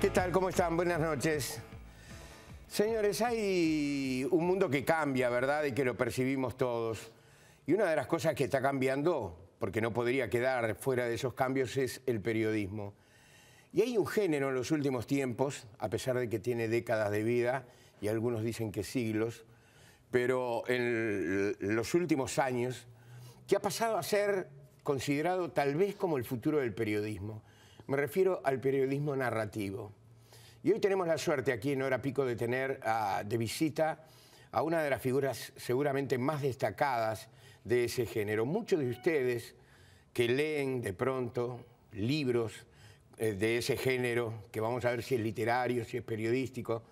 ¿Qué tal? ¿Cómo están? Buenas noches. Señores, hay un mundo que cambia, ¿verdad? Y que lo percibimos todos. Y una de las cosas que está cambiando, porque no podría quedar fuera de esos cambios, es el periodismo. Y hay un género en los últimos tiempos, a pesar de que tiene décadas de vida, y algunos dicen que siglos, pero en los últimos años, que ha pasado a ser considerado tal vez como el futuro del periodismo me refiero al periodismo narrativo. Y hoy tenemos la suerte aquí en Hora Pico de tener ah, de visita a una de las figuras seguramente más destacadas de ese género. Muchos de ustedes que leen de pronto libros eh, de ese género, que vamos a ver si es literario, si es periodístico,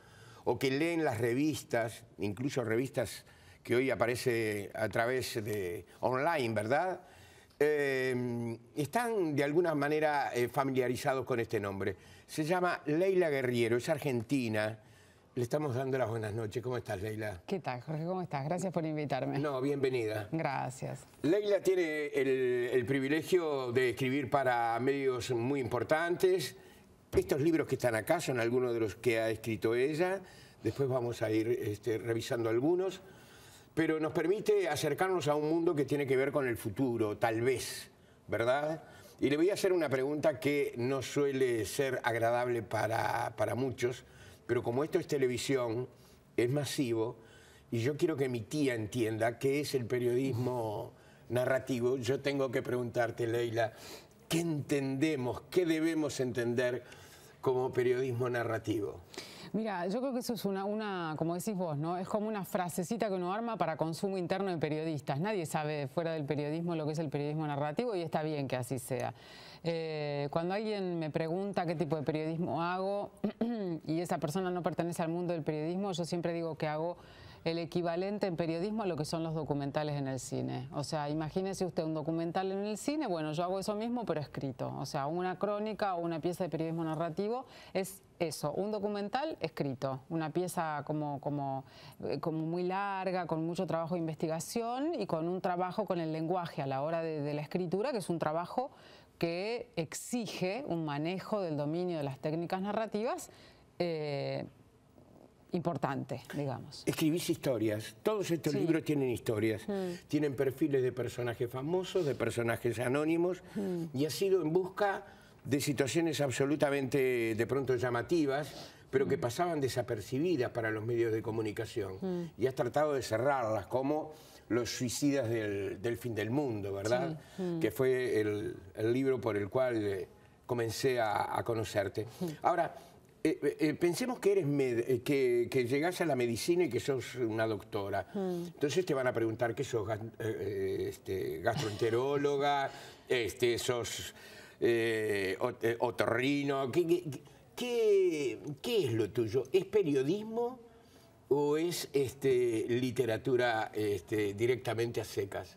o que leen las revistas, incluso revistas que hoy aparece a través de online, ¿verdad? Em, están de alguna manera eh, familiarizados con este nombre. Se llama Leila Guerriero, es argentina. Le estamos dando las buenas noches. ¿Cómo estás, Leila? ¿Qué tal, Jorge? ¿Cómo estás? Gracias por invitarme. No, bienvenida. Gracias. Leila tiene el, privilegio de escribir para medios muy importantes. Estos libros que están acá son algunos de los que ha escrito ella. Después vamos a ir este, revisando algunos pero nos permite acercarnos a un mundo que tiene que ver con el futuro, tal vez, ¿verdad? Y le voy a hacer una pregunta que no suele ser agradable para, muchos, pero como esto es televisión, es masivo, y yo quiero que mi tía entienda qué es el periodismo narrativo, yo tengo que preguntarte, Leila, ¿qué entendemos, qué debemos entender como periodismo narrativo? Mira, yo creo que eso es una, una, como decís vos, ¿no? Es como una frasecita que uno arma para consumo interno de periodistas. Nadie sabe fuera del periodismo lo que es el periodismo narrativo y está bien que así sea. Eh, cuando alguien me pregunta qué tipo de periodismo hago y esa persona no pertenece al mundo del periodismo, yo siempre digo que hago el equivalente en periodismo a lo que son los documentales en el cine. O sea, imagínese usted un documental en el cine, bueno, yo hago eso mismo, pero escrito. O sea, una crónica o una pieza de periodismo narrativo es eso, un documental escrito, una pieza como, como, eh, como muy larga, con mucho trabajo de investigación y con un trabajo con el lenguaje a la hora de, la escritura, que es un trabajo que exige un manejo del dominio de las técnicas narrativas eh, importante, digamos. Escribís historias. Todos estos libros tienen historias. Mm. Tienen perfiles de personajes famosos, de personajes anónimos, mm. y ha sido en busca de situaciones absolutamente de pronto llamativas, pero que mm. pasaban desapercibidas para los medios de comunicación. Y has tratado de cerrarlas, como Los suicidas del, fin del mundo, ¿verdad? Que fue el, libro por el cual eh, comencé a, a conocerte. Ahora, eh, eh, pensemos que eres eh, que, llegás a la medicina y que sos una doctora. Mm. Entonces te van a preguntar que sos este, gastroenteróloga, este, sos otorrino. qué, qué es lo tuyo? ¿Es periodismo? o es este, literatura este, directamente a secas?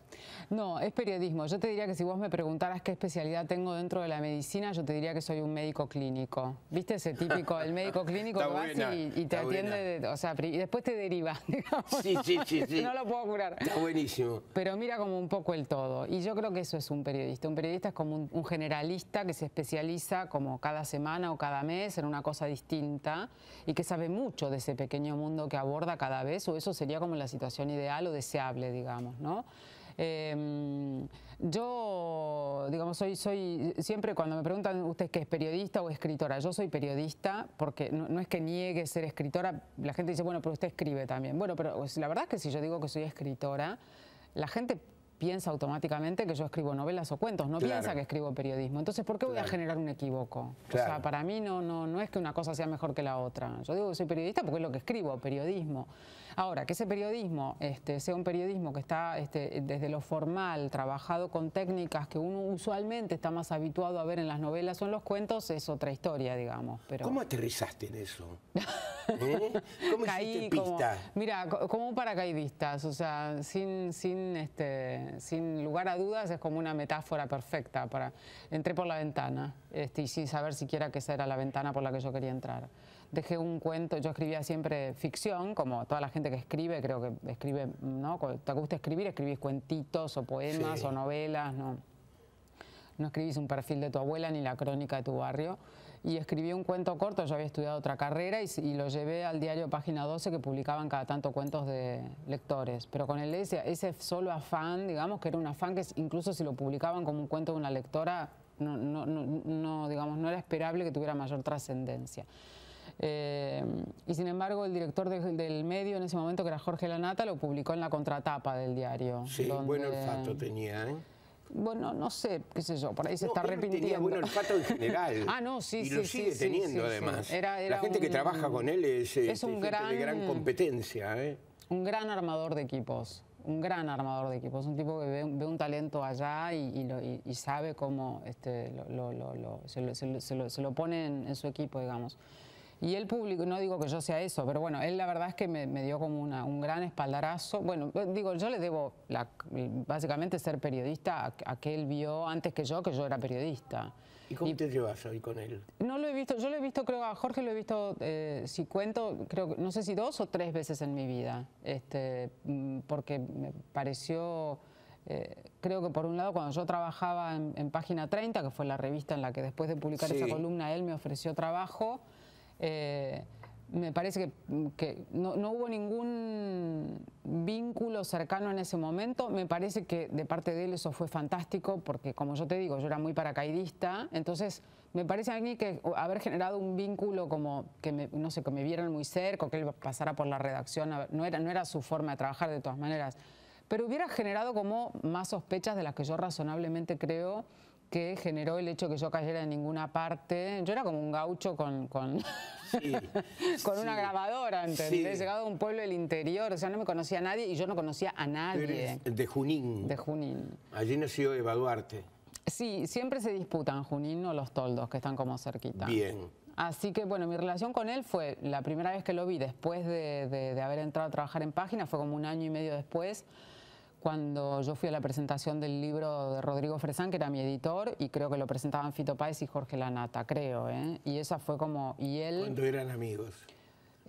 No, es periodismo. Yo te diría que si vos me preguntaras qué especialidad tengo dentro de la medicina, yo te diría que soy un médico clínico. ¿Viste ese típico, el médico clínico que y, te atiende, o sea, y después te deriva, Sí, sí, sí, sí. No lo puedo curar. Está buenísimo. Pero mira como un poco el todo. Y yo creo que eso es un periodista. Un periodista es como un, un generalista que se especializa como cada semana o cada mes en una cosa distinta y que sabe mucho de ese pequeño mundo que aborda cada vez, o eso sería como la situación ideal o deseable, digamos, ¿no? Em, yo, digamos, soy, soy, siempre cuando me preguntan ustedes que es periodista o escritora, yo soy periodista porque no, es que niegue ser escritora, la gente dice, bueno, pero usted escribe también. Bueno, pero pues, la verdad es que si yo digo que soy escritora, la gente piensa automáticamente que yo escribo novelas o cuentos, no piensa que escribo periodismo. Entonces, ¿por qué voy a generar un equívoco? O sea, para mí no, no, no es que una cosa sea mejor que la otra. Yo digo que soy periodista porque es lo que escribo, periodismo. Ahora, que ese periodismo este, sea un periodismo que está este, desde lo formal, trabajado con técnicas que uno usualmente está más habituado a ver en las novelas o en los cuentos, es otra historia, digamos. ¿Cómo aterrizaste en eso? ¿Eh? como, pista? Mira, como un paracaidistas, o sea, este, sin, lugar a dudas es como una metáfora perfecta para... Entré por la ventana y sin saber siquiera que esa era la ventana por la que yo quería entrar dejé un cuento, yo escribía siempre ficción, como toda la gente que escribe, creo que escribe, ¿no? ¿Te gusta escribir? Escribís cuentitos o poemas o novelas, ¿no? No escribís un perfil de tu abuela ni la crónica de tu barrio. Y escribí un cuento corto, yo había estudiado otra carrera y, lo llevé al diario Página 12 que publicaban cada tanto cuentos de lectores. Pero con el ese, ese solo afán, digamos que era un afán que incluso si lo publicaban como un cuento de una lectora, no, no, digamos, no era esperable que tuviera mayor trascendencia. Eh, y sin embargo, el director del medio en ese momento, que era Jorge Lanata, lo publicó en la contratapa del diario. Sí, donde... buen olfato tenía, ¿eh? Bueno, no sé, qué sé yo, por ahí se está arrepintiendo. Tenía buen olfato en general. ah, no, sí, sí. lo sigue sí, teniendo, además. Era, la gente que trabaja con él es, este, es un gran, de gran competencia. ¿eh? Un gran armador de equipos un gran armador de equipos, un tipo que ve, un talento allá y, sabe cómo este, lo, se, lo, pone en, su equipo, digamos. Y él público, no digo que yo sea eso, pero bueno, él la verdad es que me, dio como una, un gran espaldarazo. Bueno, eh, digo, yo le debo básicamente ser periodista a, que él vio antes que yo, que yo era periodista. ¿Y cómo te llevas hoy con él? No lo he visto, yo lo he visto, creo, a Jorge lo he visto, eh, si cuento, creo, no sé si dos o tres veces en mi vida, este, mm, porque me pareció... Eh, creo que por un lado cuando yo trabajaba en, Página 30, que fue la revista en la que después de publicar esa columna él me ofreció trabajo, eh, me parece que, no, hubo ningún vínculo cercano en ese momento. Me parece que de parte de él eso fue fantástico porque, como yo te digo, yo era muy paracaidista. Entonces, me parece a mí que haber generado un vínculo como que, me, no sé, que me vieran muy cerca, que él pasara por la redacción, no era, no era su forma de trabajar de todas maneras, pero hubiera generado como más sospechas de las que yo razonablemente creo que generó el hecho que yo cayera en ninguna parte. Yo era como un gaucho con, con, una grabadora, ¿entendés? He llegado a un pueblo del interior, o sea, no me conocía a nadie y yo no conocía a nadie. de Junín. De Junín. Allí nació Eva Duarte. Sí, siempre se disputan Junín o los toldos, que están como cerquita. Bien. Así que, bueno, mi relación con él fue, la primera vez que lo vi después de, de haber entrado a trabajar en Página, fue como un año y medio después, cuando yo fui a la presentación del libro de Rodrigo Fresán, que era mi editor, y creo que lo presentaban Fito Páez y Jorge Lanata, creo, ¿eh? Y esa fue como... Y él... Cuando eran amigos.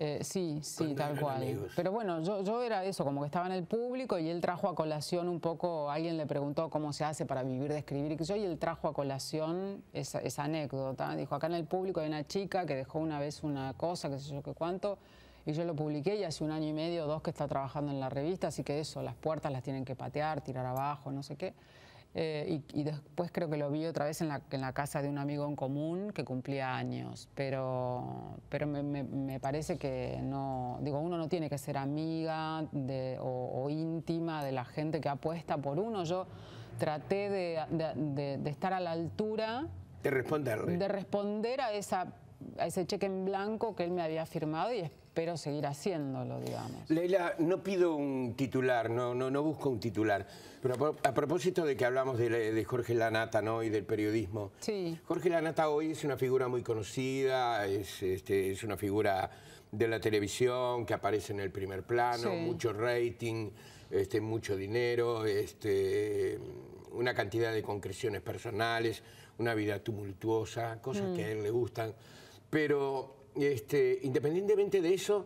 Eh, sí, sí, tal cual. Pero bueno, yo, yo, era eso, como que estaba en el público y él trajo a colación un poco, alguien le preguntó cómo se hace para vivir de escribir y que yo, y él trajo a colación esa, esa, anécdota. Dijo, acá en el público hay una chica que dejó una vez una cosa, qué sé yo, qué cuánto, y yo lo publiqué y hace un año y medio, dos que está trabajando en la revista, así que eso, las puertas las tienen que patear, tirar abajo, no sé qué. Eh, y, después creo que lo vi otra vez en la, en la, casa de un amigo en común que cumplía años, pero, pero me, me, parece que no, digo, uno no tiene que ser amiga o, íntima de la gente que apuesta por uno. Yo traté de, de, de estar a la altura. De responder. De responder a, esa, a ese cheque en blanco que él me había firmado y pero seguir haciéndolo, digamos. Leila, no pido un titular, no, no, no busco un titular, pero a, propósito de que hablamos de, Jorge Lanata ¿no? y del periodismo, sí. Jorge Lanata hoy es una figura muy conocida, es, este, es una figura de la televisión que aparece en el primer plano, mucho rating, este, mucho dinero, este, una cantidad de concreciones personales, una vida tumultuosa, cosas mm. que a él le gustan, pero este, independientemente de eso,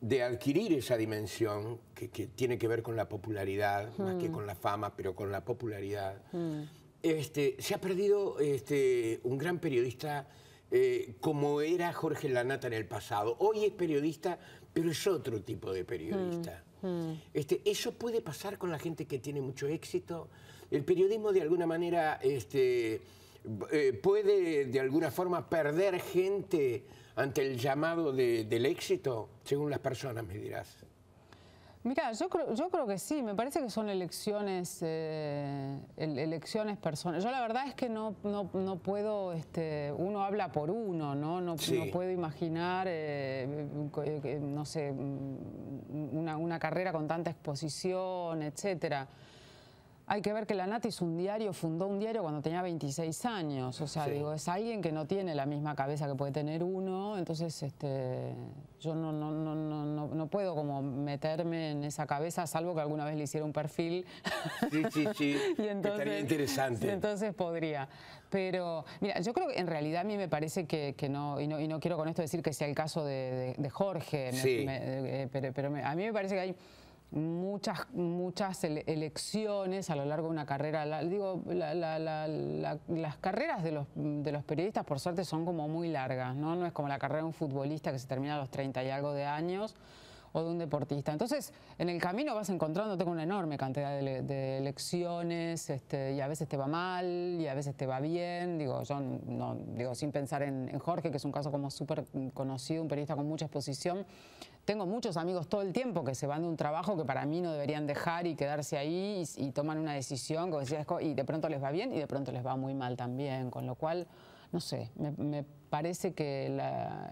de adquirir esa dimensión que, tiene que ver con la popularidad, más que hmm. con la fama, pero con la popularidad, hmm. este, se ha perdido este, un gran periodista eh, como era Jorge Lanata en el pasado. Hoy es periodista, pero es otro tipo de periodista. Hmm. Este, eso puede pasar con la gente que tiene mucho éxito. El periodismo de alguna manera este, eh, puede de alguna forma perder gente ante el llamado del éxito, según las personas, me dirás? Mira, yo creo, que sí, me parece que son elecciones, eh, elecciones personales. Yo la verdad es que no, puedo, este, uno habla por uno, ¿no? No, puedo imaginar, eh, eh, no sé, mm, una, una, carrera con tanta exposición, etcétera. Hay que ver que la es un diario, fundó un diario cuando tenía 26 años, o sea, digo, es alguien que no tiene la misma cabeza que puede tener uno, entonces este, yo no, no, puedo como meterme en esa cabeza, salvo que alguna vez le hiciera un perfil. Sí, sí, sí, y entonces, estaría interesante. entonces podría. Pero, mira, yo creo que en realidad a mí me parece que, no, y no, quiero con esto decir que sea el caso de, Jorge, sí. Eh, pero, a mí me parece que hay muchas, muchas elecciones a lo largo de una carrera. digo, las carreras de los, de los, periodistas, por suerte, son como muy largas, ¿no? No es como la carrera de un futbolista que se termina a los 30 y algo de años o de un deportista. Entonces, en el camino vas encontrándote con una enorme cantidad de, de elecciones este, y a veces te va mal y a veces te va bien. Digo, yo no, digo, sin pensar en, Jorge, que es un caso como súper conocido, un periodista con mucha exposición. Tengo muchos amigos todo el tiempo que se van de un trabajo que para mí no deberían dejar y quedarse ahí y, toman una decisión, como decías, y de pronto les va bien y de pronto les va muy mal también, con lo cual, no sé, me, me parece que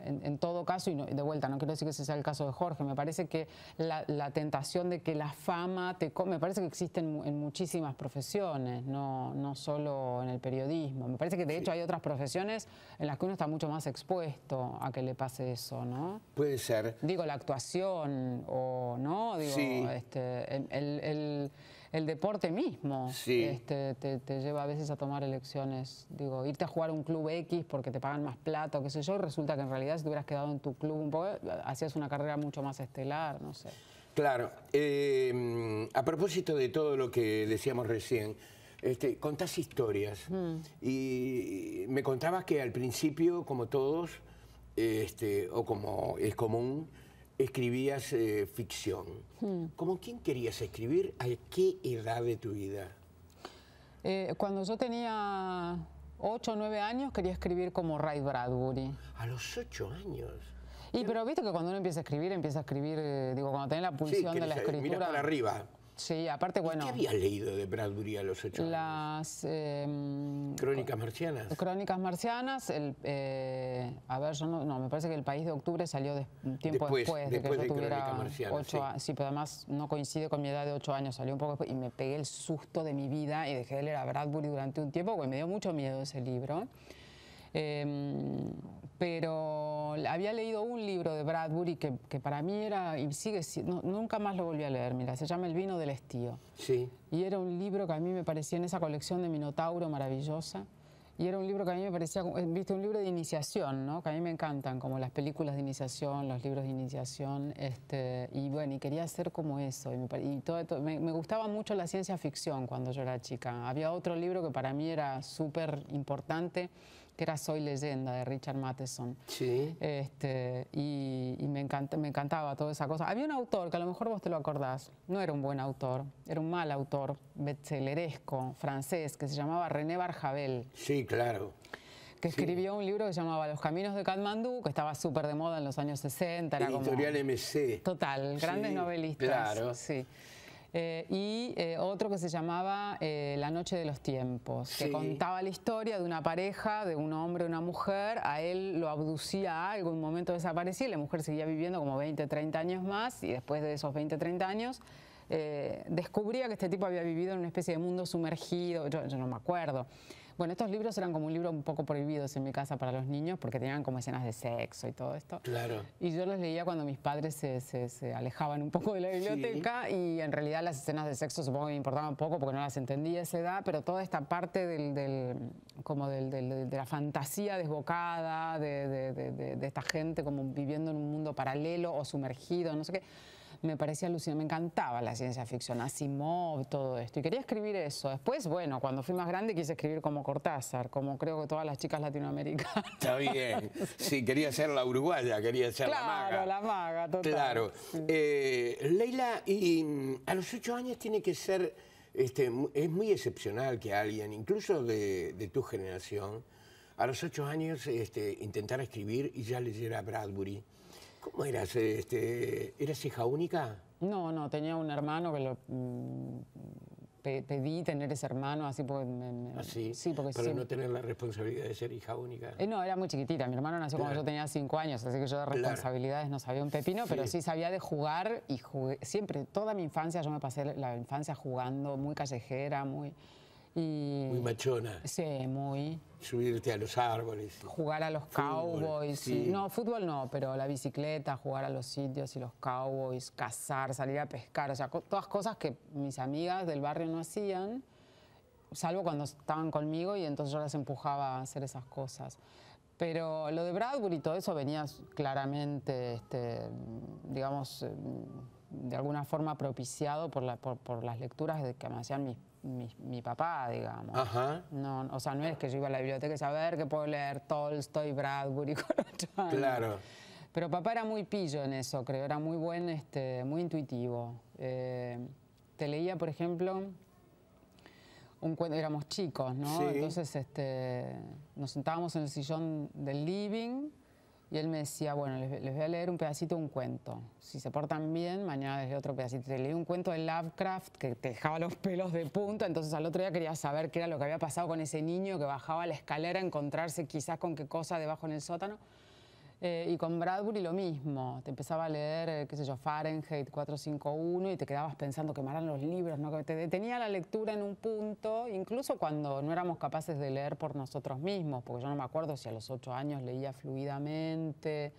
en, todo caso, y de vuelta, no quiero decir que ese sea el caso de Jorge, me parece que la, tentación de que la fama te come, me parece que existe en, muchísimas profesiones, no, solo en el periodismo. Me parece que de hecho hay otras profesiones en las que uno está mucho más expuesto a que le pase eso, ¿no? Puede ser. Digo, la actuación o, ¿no? Digo, sí. Este, el el deporte mismo este, te, lleva a veces a tomar elecciones. Digo, irte a jugar a un club X porque te pagan más plata o qué sé yo, y resulta que en realidad si te hubieras quedado en tu club un poco, hacías una carrera mucho más estelar, no sé. Claro. Em, a propósito de todo lo que decíamos recién, este, contás historias. Mm. Y me contabas que al principio, como todos, este, o como es común, escribías eh, ficción. como hmm. ¿Cómo quién querías escribir? ¿A qué edad de tu vida? Eh, cuando yo tenía 8 o 9 años quería escribir como Ray Bradbury. A los 8 años. Y pero viste que cuando uno empieza a escribir, empieza a escribir, eh, digo, cuando tenés la pulsión de la escritura. arriba. Sí, aparte, bueno. ¿Qué habías leído de Bradbury a los ocho Las. Em, Crónicas marcianas. Crónicas marcianas. El, eh, a ver, no, no, me parece que El País de Octubre salió un tiempo después, de que yo tuviera ocho Sí. sí. pero además no coincide con mi edad de ocho años. Salió un poco después y me pegué el susto de mi vida y dejé de leer a Bradbury durante un tiempo porque me dio mucho miedo ese libro. Em, pero había leído un libro de Bradbury que, para mí era, y sigue nunca más lo volví a leer, mira, se llama El vino del estío. Sí. Y era un libro que a mí me parecía en esa colección de Minotauro maravillosa. Y era un libro que a mí me parecía, eh, viste, un libro de iniciación, ¿no? Que a mí me encantan, como las películas de iniciación, los libros de iniciación, este, y bueno, y quería hacer como eso. Y, todo, me, me, gustaba mucho la ciencia ficción cuando yo era chica. Había otro libro que para mí era súper importante, que era Soy Leyenda de Richard Matheson. Sí. Este, y, me, encantaba toda esa cosa. Había un autor que a lo mejor vos te lo acordás, no era un buen autor, era un mal autor, bestselleresco, francés, que se llamaba René Barjavel. Sí, claro que escribió un libro que se llamaba Los Caminos de Katmandú, que estaba súper de moda en los años 60. Era Editorial MC. Total, grandes novelistas. Claro. Sí. Eh, y eh, otro que se llamaba eh, La Noche de los Tiempos, que contaba la historia de una pareja, de un hombre y una mujer, a él lo abducía algo, en un momento desaparecía, y la mujer seguía viviendo como 20, 30 años más, y después de esos 20, 30 años, descubría que este tipo había vivido en una especie de mundo sumergido, yo no me acuerdo. Bueno, estos libros eran como un libro un poco prohibidos en mi casa para los niños porque tenían como escenas de sexo y todo esto. Claro. Y yo los leía cuando mis padres se, alejaban un poco de la biblioteca y en realidad las escenas de sexo supongo que me importaban poco porque no las entendía a esa edad, pero toda esta parte del, como de la fantasía desbocada, de, de esta gente como viviendo en un mundo paralelo o sumergido, no sé qué me parecía alucinante, me encantaba la ciencia ficción, Asimov, todo esto. Y quería escribir eso. Después, bueno, cuando fui más grande quise escribir como Cortázar, como creo que todas las chicas latinoamericanas. Está bien. Sí, quería ser la uruguaya, quería ser la maga. Claro, la maga, total. Claro. Eh, Leila, y, mm, a los ocho años tiene que ser, este, es muy excepcional que alguien, incluso de, tu generación, a los ocho años este, intentara escribir y ya leyera Bradbury ¿Cómo eras? Este, ¿Eras hija única? No, no, tenía un hermano que lo mm, pedí tener ese hermano, así porque... Me, ¿Ah, sí? sí? porque Para no tener la responsabilidad de ser hija única. Eh, no, era muy chiquitita. Mi hermano nació cuando yo tenía cinco años, así que yo de responsabilidades no sabía un pepino, pero sí sabía de jugar y jugué. Siempre, toda mi infancia, yo me pasé la infancia jugando, muy callejera, muy muy machona. Sí, muy. Subirte a los árboles. Jugar a los cowboys. no, fútbol no, pero la bicicleta, jugar a los sitios y los cowboys, cazar, salir a pescar. O sea, todas cosas que mis amigas del barrio no hacían, salvo cuando estaban conmigo y entonces yo las empujaba a hacer esas cosas. Pero lo de Bradbury y todo eso venía claramente, este, digamos, em, de alguna forma propiciado por, por las lecturas que me hacían mis mi, papá, digamos. o sea, no es que yo iba a la biblioteca y saber que puedo leer Tolstoy, Bradbury con Claro. Pero papá era muy pillo en eso, creo, era muy buen, este, muy intuitivo. Eh, te leía, por ejemplo, un cuento, éramos chicos, ¿no? Entonces este, nos sentábamos en el sillón del living y él me decía, bueno, les, voy a leer un pedacito de un cuento. Si se portan bien, mañana les leo otro pedacito. leí un cuento de Lovecraft que te dejaba los pelos de punta, entonces al otro día quería saber qué era lo que había pasado con ese niño que bajaba la escalera a encontrarse quizás con qué cosa debajo en el sótano. Eh, y con Bradbury lo mismo, te empezaba a leer, eh, qué sé yo, Fahrenheit 451 y te quedabas pensando que maran los libros, ¿no? que te detenía la lectura en un punto, incluso cuando no éramos capaces de leer por nosotros mismos, porque yo no me acuerdo si a los ocho años leía fluidamente,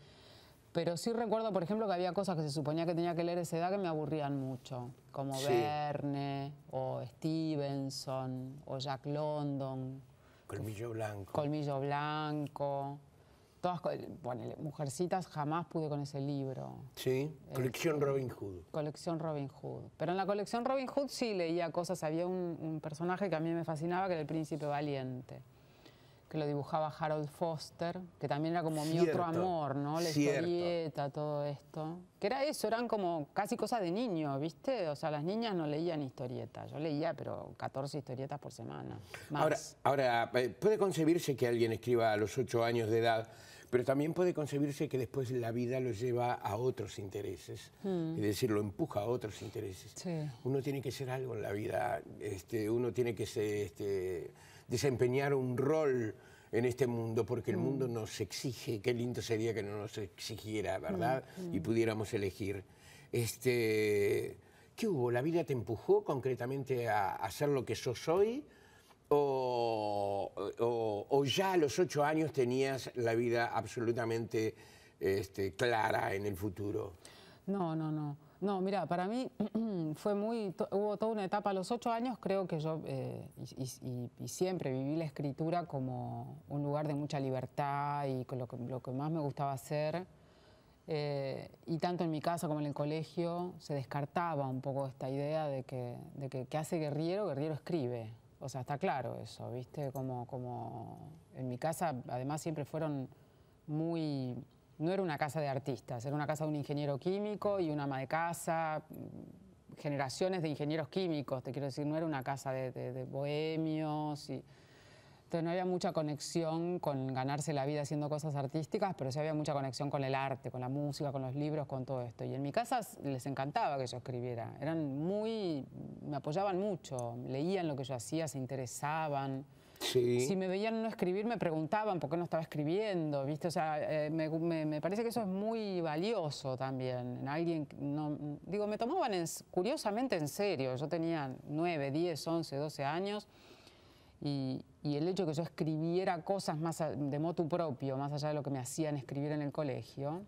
pero sí recuerdo, por ejemplo, que había cosas que se suponía que tenía que leer a esa edad que me aburrían mucho, como Verne o Stevenson o Jack London. Colmillo Blanco. Colmillo Blanco. Mujercitas jamás pude con ese libro. Sí, eh, colección Robin Hood. Colección Robin Hood. Pero en la colección Robin Hood sí leía cosas, había un, un personaje que a mí me fascinaba, que era el príncipe valiente que lo dibujaba Harold Foster, que también era como mi otro amor, ¿no? La historieta, todo esto. Que era eso, eran como casi cosas de niño, ¿viste? O sea, las niñas no leían historietas. Yo leía, pero 14 historietas por semana. Ahora, ahora, eh, puede concebirse que alguien escriba a los 8 años de edad, pero también puede concebirse que después la vida lo lleva a otros intereses, hmm. es decir, lo empuja a otros intereses. Uno tiene que ser algo en la vida, este, uno tiene que ser... Este, desempeñar un rol en este mundo, porque el mm. mundo nos exige, qué lindo sería que no nos exigiera, ¿verdad? Mm, mm. Y pudiéramos elegir. Este, ¿Qué hubo? ¿La vida te empujó concretamente a hacer lo que sos hoy? ¿O, o, ya a los ocho años tenías la vida absolutamente este, clara en el futuro? No, no, no. No, mira, para mí fue muy, hubo toda una etapa, a los ocho años creo que yo, eh, y, siempre viví la escritura como un lugar de mucha libertad y con lo, que, más me gustaba hacer. Eh, y tanto en mi casa como en el colegio se descartaba un poco esta idea de que, de que, hace Guerrero? Guerrero escribe. O sea, está claro eso, ¿viste? Como, como en mi casa además siempre fueron muy no era una casa de artistas, era una casa de un ingeniero químico y una ama de casa, generaciones de ingenieros químicos, te quiero decir, no era una casa de, bohemios. Y... Entonces no había mucha conexión con ganarse la vida haciendo cosas artísticas, pero sí había mucha conexión con el arte, con la música, con los libros, con todo esto. Y en mi casa les encantaba que yo escribiera. Eran muy, me apoyaban mucho, leían lo que yo hacía, se interesaban. Si me veían no escribir, me preguntaban por qué no estaba escribiendo, ¿viste? O sea, eh, me, me, parece que eso es muy valioso también. Alguien, digo, me tomaban curiosamente en serio. Yo tenía 9, 10, 11, 12 años. Y, y, el hecho de que yo escribiera cosas más de motu propio, más allá de lo que me hacían escribir en el colegio,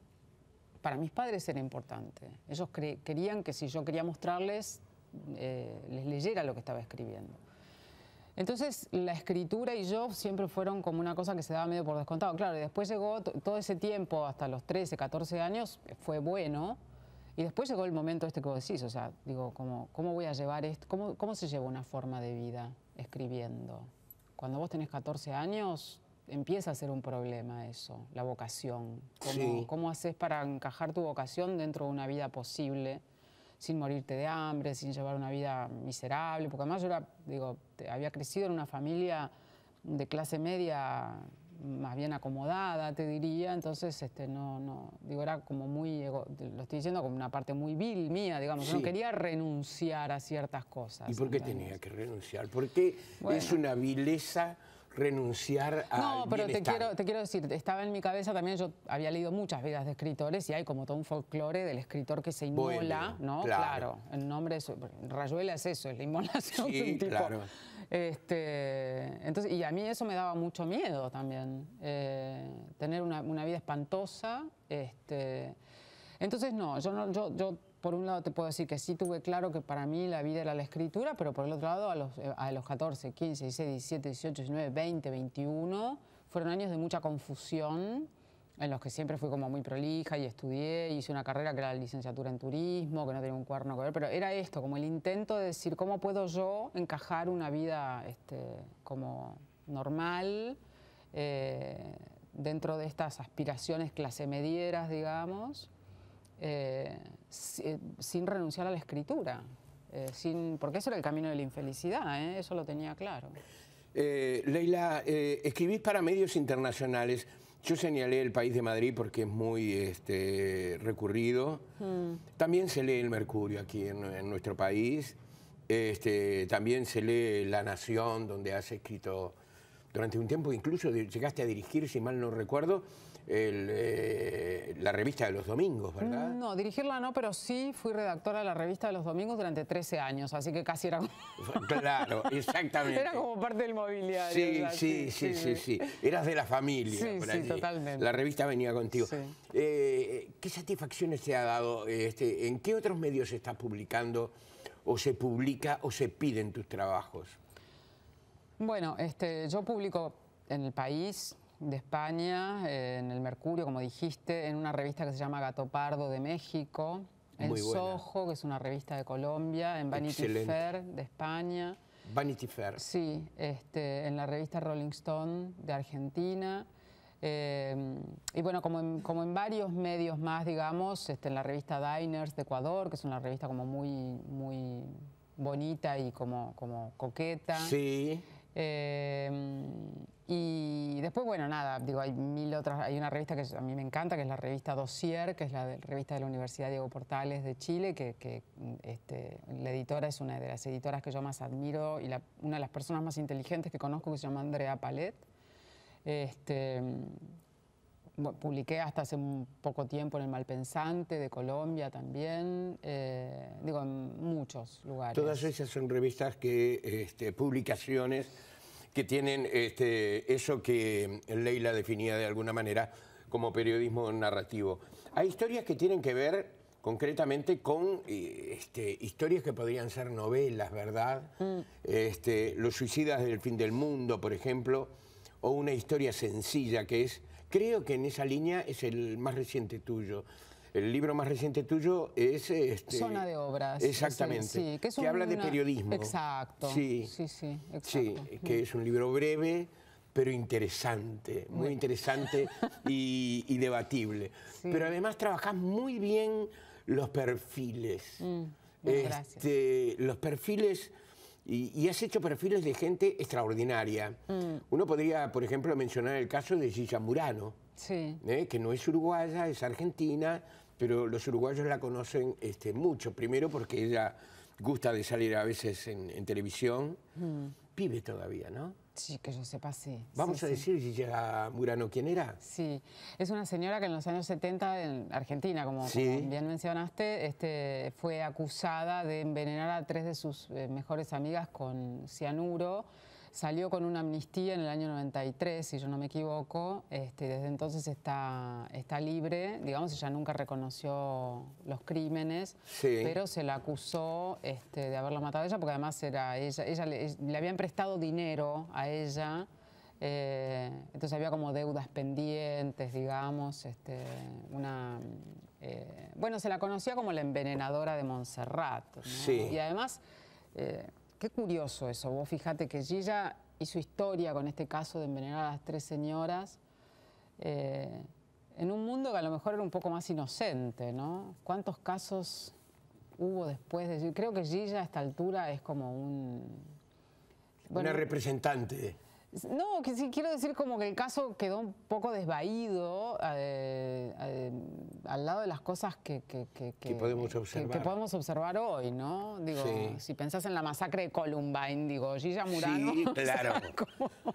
para mis padres era importante. Ellos querían que si yo quería mostrarles, eh, les leyera lo que estaba escribiendo. Entonces la escritura y yo siempre fueron como una cosa que se daba medio por descontado. Claro, y después llegó todo ese tiempo, hasta los 13, 14 años, fue bueno. Y después llegó el momento este que vos decís, o sea, digo, ¿cómo, voy a llevar esto? ¿Cómo, se lleva una forma de vida escribiendo? Cuando vos tenés 14 años, empieza a ser un problema eso, la vocación. ¿cómo haces para encajar tu vocación dentro de una vida posible? sin morirte de hambre, sin llevar una vida miserable, porque además yo era, digo, había crecido en una familia de clase media más bien acomodada, te diría, entonces este, no, no, digo, era como muy, lo estoy diciendo como una parte muy vil mía, digamos, no quería renunciar a ciertas cosas. ¿Y por qué tenía que renunciar? Porque es una vileza renunciar a... No, pero te quiero, te quiero decir, estaba en mi cabeza también, yo había leído muchas vidas de escritores y hay como todo un folclore del escritor que se inmola, ¿no? Claro. El nombre es... Rayuela es eso, es la inmolación sí, Claro. Este, entonces, y a mí eso me daba mucho miedo también, eh, tener una, vida espantosa. Este, entonces, no, yo, no, yo, yo por un lado te puedo decir que sí tuve claro que para mí la vida era la escritura, pero por el otro lado a los, 14, 15, 16, 17, 18, 19, 20, 21, fueron años de mucha confusión en los que siempre fui como muy prolija y estudié, hice una carrera que era la licenciatura en turismo, que no tenía un cuerno que ver, pero era esto, como el intento de decir cómo puedo yo encajar una vida este, como normal eh, dentro de estas aspiraciones clase medieras, digamos eh, sin renunciar a la escritura, eh, sin, porque ese era el camino de la infelicidad, ¿eh? eso lo tenía claro. Leila, escribís para medios internacionales. Yo señalé el país de Madrid porque es muy este, recurrido. Mm. También se lee el Mercurio aquí en, nuestro país. Este, también se lee La Nación, donde has escrito durante un tiempo, incluso llegaste a dirigir, si mal no recuerdo. Eh, la revista de los domingos, ¿verdad? No, dirigirla no, pero sí fui redactora de la revista de los domingos durante 13 años, así que casi era como... Claro, exactamente. Era como parte del mobiliario. Sí, sí, sí, sí, sí, Eras de la familia. Sí, sí, totalmente. La revista venía contigo. Eh, ¿Qué satisfacciones te ha dado? Este, ¿En qué otros medios estás publicando o se publica o se piden tus trabajos? Bueno, este, yo publico en el país, de España, eh, en el Mercurio, como dijiste, en una revista que se llama Gato Pardo de México, en Sojo que es una revista de Colombia, en Vanity Fair de España. Vanity Fair. Sí, este, en la revista Rolling Stone de Argentina. Em, y bueno, como en, como en, varios medios más, digamos, este, en la revista Diners de Ecuador, que es una revista como muy, muy bonita y como, como coqueta. Sí. Em, y después, bueno, nada, digo, hay mil otras, hay una revista que a mí me encanta, que es la revista Dossier, que es la revista de la Universidad Diego Portales de Chile, que, este, la editora es una de las editoras que yo más admiro y una de las personas más inteligentes que conozco, que se llama Andrea Palet. Este, publiqué hasta hace un poco tiempo en El Malpensante de Colombia también, eh, digo, en muchos lugares. Todas ellas son revistas que, este, publicaciones que tienen este, eso que Leila definía de alguna manera como periodismo narrativo. Hay historias que tienen que ver concretamente con eh, este, historias que podrían ser novelas, ¿verdad? Mm. Este, los suicidas del fin del mundo, por ejemplo, o una historia sencilla que es, creo que en esa línea es el más reciente tuyo, el libro más reciente tuyo es... Este, Zona de obras. Exactamente. Sí, que, habla de periodismo. Exacto. Sí, sí, sí, que es un libro breve pero interesante, muy interesante y, debatible. Pero además trabajas muy bien los perfiles. Mm, este, gracias. los perfiles y, has hecho perfiles de gente extraordinaria. Mm. Uno podría, por ejemplo, mencionar el caso de Gilla Murano, ¿eh? que no es uruguaya, es argentina, pero los uruguayos la conocen este, mucho. Primero porque ella gusta de salir a veces en, televisión. Mm. todavía, ¿no? Sí, que yo sepa, sí. Vamos a decir sí. Murano, ¿quién era? Sí, es una señora que en los años 70 en Argentina, como, como bien mencionaste, este, fue acusada de envenenar a tres de sus eh, mejores amigas con cianuro. Salió con una amnistía en el año 93, si yo no me equivoco. Este, desde entonces está, está libre. Digamos, ella nunca reconoció los crímenes, pero se la acusó este, de haberla matado a ella, porque además era ella, ella le, habían prestado dinero a ella. Eh, entonces había como deudas pendientes, digamos, este, una... Eh, bueno, se la conocía como la envenenadora de Montserrat. Y además, eh, Qué curioso eso. Vos fíjate que Gilla su historia con este caso de envenenar a las tres señoras. Eh, en un mundo que a lo mejor era un poco más inocente, ¿no? ¿Cuántos casos hubo después de Gilla? Creo que Gilla a esta altura es como un... Una representante no, que sí, quiero decir como que el caso quedó un poco desvaído eh, eh, al lado de las cosas que, podemos observar. podemos observar hoy, ¿no? Digo, si pensás en la masacre de Columbine, digo, Gilla Murano. Sí, claro.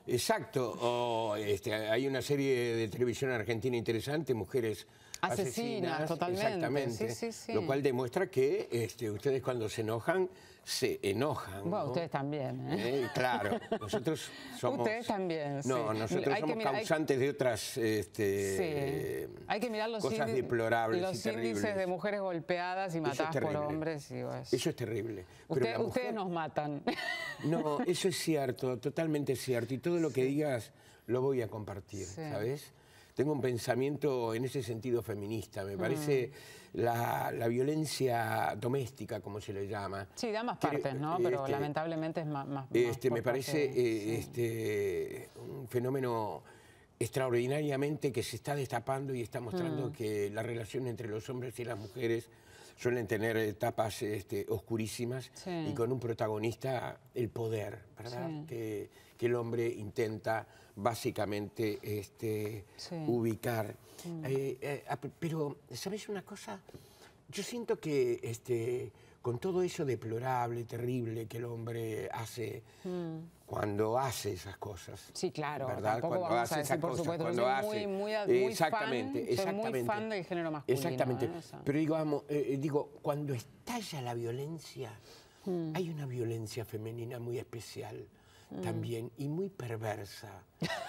Exacto. Este, hay una serie de televisión argentina interesante, Mujeres Asesinas. totalmente. Exactamente. lo cual demuestra que este, ustedes cuando se enojan se enojan. Bueno, ustedes también. ¿eh? eh claro, nosotros somos... Ustedes también, No, nosotros somos causantes de otras este, sí. hay que mirar los cosas deplorables índices de mujeres golpeadas y matadas por hombres. Eso es terrible. Ustedes nos matan. No, eso es cierto, totalmente cierto. Y todo lo que digas lo voy a compartir, ¿sabes? tengo un pensamiento en ese sentido feminista. Me mm. parece la, violencia doméstica, como se le llama. Sí, da más partes, ¿no? Pero este, lamentablemente es más... este, me parece eh, este, un fenómeno extraordinariamente que se está destapando y está mostrando mm. que la relación entre los hombres y las mujeres suelen tener etapas este, oscurísimas y con un protagonista, el poder, ¿verdad? que el hombre intenta básicamente este, ubicar. Mm. Eh, eh, pero, ¿sabes una cosa? Yo siento que este, con todo eso deplorable, terrible que el hombre hace mm. cuando hace esas cosas. Sí, claro. ¿Verdad? Tampoco cuando vamos hace a decir, esas por cosas, supuesto, cuando hace. Muy, muy, muy exactamente, fan, Soy muy fan del género masculino. Exactamente. ¿eh? Pero digo, cuando estalla la violencia, mm. hay una violencia femenina muy especial. Mm. también y muy perversa,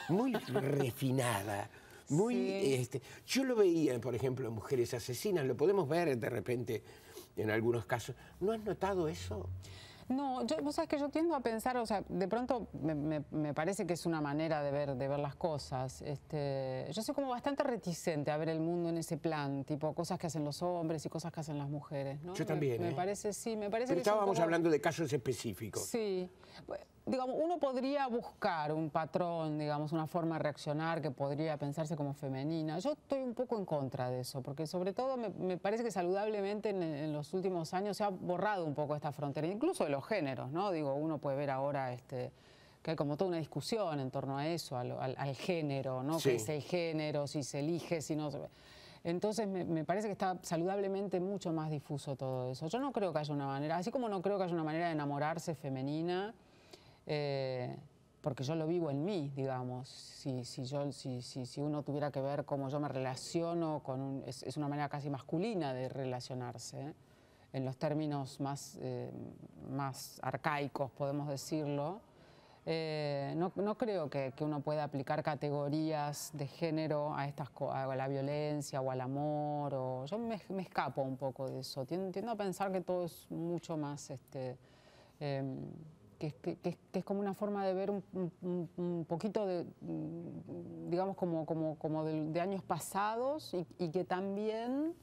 muy refinada. Muy, este, yo lo veía, por ejemplo, en Mujeres Asesinas, lo podemos ver de repente en algunos casos. ¿No has notado eso? No, yo, vos sabés que yo tiendo a pensar, o sea, de pronto me, parece que es una manera de ver, de ver las cosas. Este, yo soy como bastante reticente a ver el mundo en ese plan, tipo cosas que hacen los hombres y cosas que hacen las mujeres, ¿no? Yo también. Me, ¿eh? parece, sí, me parece Pero Estábamos hablando de casos específicos. Sí digamos, uno podría buscar un patrón, digamos, una forma de reaccionar que podría pensarse como femenina. Yo estoy un poco en contra de eso, porque sobre todo me, parece que saludablemente en, los últimos años se ha borrado un poco esta frontera, incluso de los géneros, ¿no? Digo, uno puede ver ahora este, que hay como toda una discusión en torno a eso, al, género, ¿no? hay es el género? Si se elige, si no... Entonces me, parece que está saludablemente mucho más difuso todo eso. Yo no creo que haya una manera, así como no creo que haya una manera de enamorarse femenina, eh, porque yo lo vivo en mí, digamos. Si, si, yo, si, si, si uno tuviera que ver cómo yo me relaciono, con un, es, una manera casi masculina de relacionarse, ¿eh? en los términos más, eh, más arcaicos, podemos decirlo. no, creo que, uno pueda aplicar categorías de género a, estas, la violencia o al amor. O, yo me, me escapo un poco de eso. Tiendo, a pensar que todo es mucho más este, em, que, es como una forma de ver un, poquito de, mm, digamos, como, como, como de, años pasados y, que también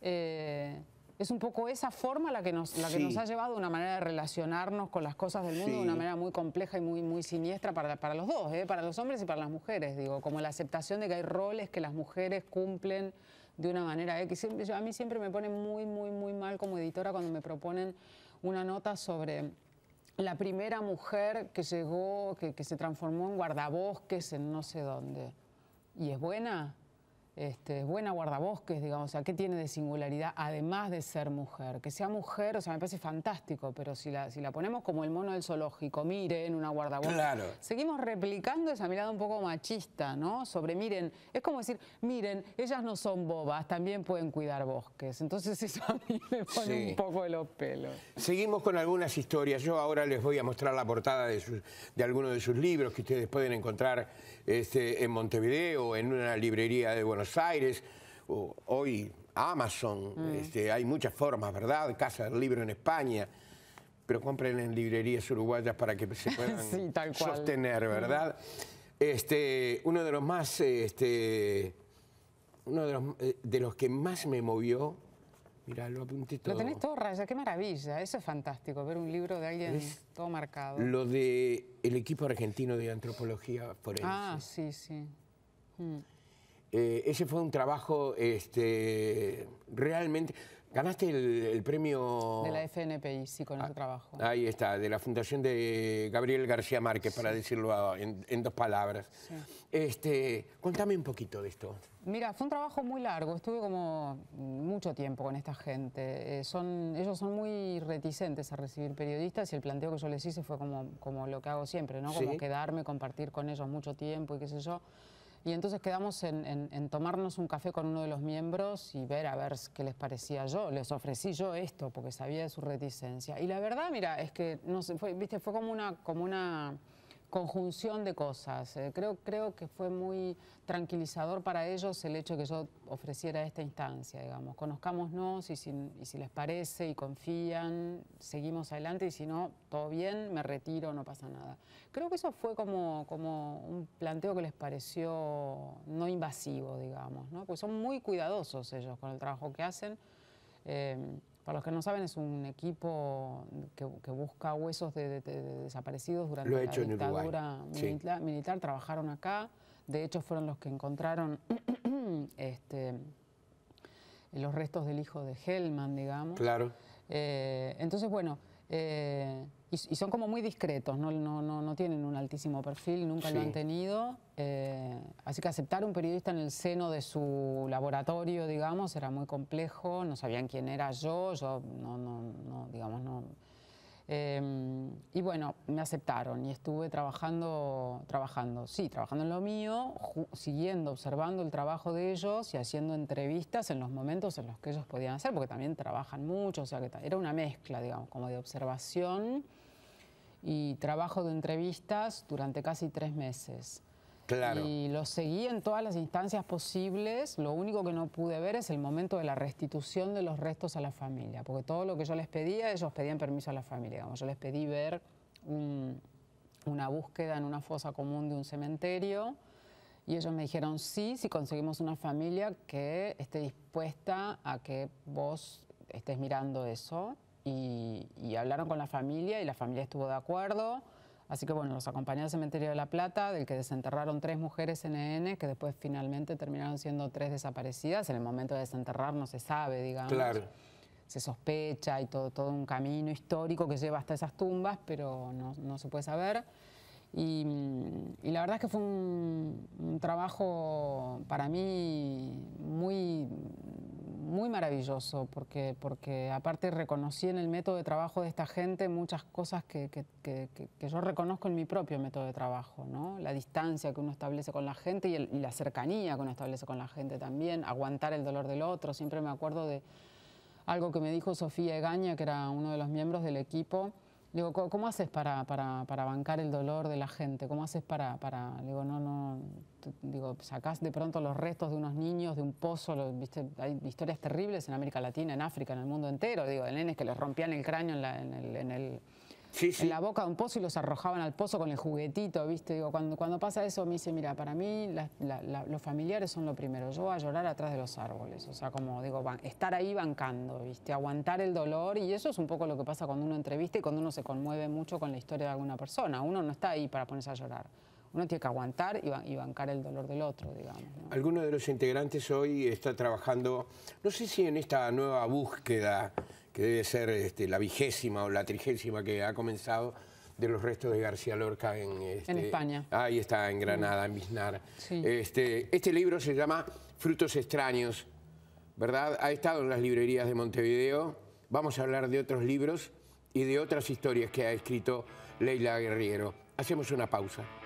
eh, es un poco esa forma la que nos, la que nos ha llevado a una manera de relacionarnos con las cosas del mundo de una manera muy compleja y muy, muy siniestra para, los dos, eh, para los hombres y para las mujeres, digo, como la aceptación de que hay roles que las mujeres cumplen de una manera X. a mí siempre me pone muy, muy, muy mal como editora cuando me proponen una nota sobre la primera mujer que llegó, que, se transformó en guardabosques, en no sé dónde. ¿Y es buena? este, buena guardabosques, digamos, o sea, ¿qué tiene de singularidad además de ser mujer? Que sea mujer, o sea, me parece fantástico, pero si la, si la ponemos como el mono del zoológico, miren, una guardabosques, seguimos replicando esa mirada un poco machista, ¿no? Sobre, miren, es como decir, miren, ellas no son bobas, también pueden cuidar bosques. Entonces eso a mí me pone un poco de los pelos. Seguimos con algunas historias. Yo ahora les voy a mostrar la portada de, de algunos de sus libros que ustedes pueden encontrar este, en Montevideo, en una librería de Buenos Aires, o, hoy Amazon, mm. este, hay muchas formas, ¿verdad? Casa del Libro en España, pero compren en librerías uruguayas para que se puedan sostener, mm. ¿verdad? Este, uno de los más, este, uno de los, eh, de los que más me movió Mira, lo apunté todo. Lo tenés todo rayado, qué maravilla. Eso es fantástico, ver un libro de alguien todo marcado. Lo de el equipo argentino de antropología forense. Ah, sí, sí. Mm. Eh, ese fue un trabajo este, realmente... Ganaste el, premio... De la FNPI, sí, con ah, el trabajo. Ahí está, de la Fundación de Gabriel García Márquez, para decirlo en, dos palabras. Este, contame un poquito de esto. Mira, fue un trabajo muy largo, estuve como mucho tiempo con esta gente. Eh, son, ellos son muy reticentes a recibir periodistas y el planteo que yo les hice fue como, como lo que hago siempre, ¿no? Como quedarme, compartir con ellos mucho tiempo y qué sé yo. Y entonces quedamos en, tomarnos un café con uno de los miembros y ver a ver qué les parecía yo. Les ofrecí yo esto porque sabía de su reticencia. Y la verdad, mira, es que no fue, viste, fue como una, como una conjunción de cosas. Eh, creo, creo que fue muy tranquilizador para ellos el hecho que yo ofreciera esta instancia, digamos. Conozcámonos y si, y si les parece y confían, seguimos adelante y si no, todo bien, me retiro, no pasa nada. Creo que eso fue como, como un planteo que les pareció no invasivo, digamos, ¿no? Porque son muy cuidadosos ellos con el trabajo que hacen. Eh, para los que no saben, es un equipo que, busca huesos de, desaparecidos durante la dictadura Militar, Trabajaron acá. De hecho, fueron los que encontraron este, los restos del hijo de Hellman, digamos. Claro. Eh, entonces, bueno. Eh, y, son como muy discretos, no, tienen un altísimo perfil, nunca lo han tenido. Eh, así que aceptar un periodista en el seno de su laboratorio, digamos, era muy complejo, no sabían quién era yo, yo no, no, no digamos, no Em, y bueno, me aceptaron y estuve trabajando, trabajando, sí, trabajando en lo mío, siguiendo, observando el trabajo de ellos y haciendo entrevistas en los momentos en los que ellos podían hacer, porque también trabajan mucho, o sea que era una mezcla, digamos, como de observación y trabajo de entrevistas durante casi tres meses. Y lo seguí en todas las instancias posibles. Lo único que no pude ver es el momento de la restitución de los restos a la familia. Porque todo lo que yo les pedía, ellos pedían permiso a la familia. Yo les pedí ver una búsqueda en una fosa común de un cementerio. Y ellos me dijeron, sí, si conseguimos una familia que esté dispuesta a que vos estés mirando eso. y hablaron con la familia y la familia estuvo de acuerdo. Así que bueno, los acompañó al cementerio de La Plata, del que desenterraron tres mujeres NN, e e, que después finalmente terminaron siendo tres desaparecidas. En el momento de desenterrar no se sabe, digamos. Claro. Se sospecha y todo, todo un camino histórico que lleva hasta esas tumbas, pero no, se puede saber. Y, la verdad es que fue un trabajo para mí muy muy maravilloso, porque, porque aparte reconocí en el método de trabajo de esta gente muchas cosas que, que, que, que yo reconozco en mi propio método de trabajo, ¿no? La distancia que uno establece con la gente y, y la cercanía que uno establece con la gente también, aguantar el dolor del otro. Siempre me acuerdo de algo que me dijo Sofía Egaña, que era uno de los miembros del equipo, Digo, ¿cómo, haces para, para, para, bancar el dolor de la gente? ¿Cómo haces para, para digo, no, no, digo, sacás de pronto los restos de unos niños de un pozo, ¿viste? hay historias terribles en América Latina, en África, en el mundo entero, digo, de nenes que les rompían el cráneo en el en la boca de un pozo y los arrojaban al pozo con el juguetito, ¿viste? Digo, cuando, cuando pasa eso me dice, mira, para mí los familiares son lo primero, yo voy a llorar atrás de los árboles, o sea, como digo, estar ahí bancando, ¿viste? Aguantar el dolor y eso es un poco lo que pasa cuando uno entrevista y cuando uno se conmueve mucho con la historia de alguna persona, uno no está ahí para ponerse a llorar uno tiene que aguantar y, bancar el dolor del otro, digamos. Alguno de los integrantes hoy está trabajando, no sé si en esta nueva búsqueda que debe ser este, la vigésima o la trigésima que ha comenzado de los restos de García Lorca en, este, España. Ahí está, en Granada, en Biznar. Este, este libro se llama Frutos extraños, ¿verdad? Ha estado en las librerías de Montevideo. Vamos a hablar de otros libros y de otras historias que ha escrito Leila Guerrero. Hacemos una pausa.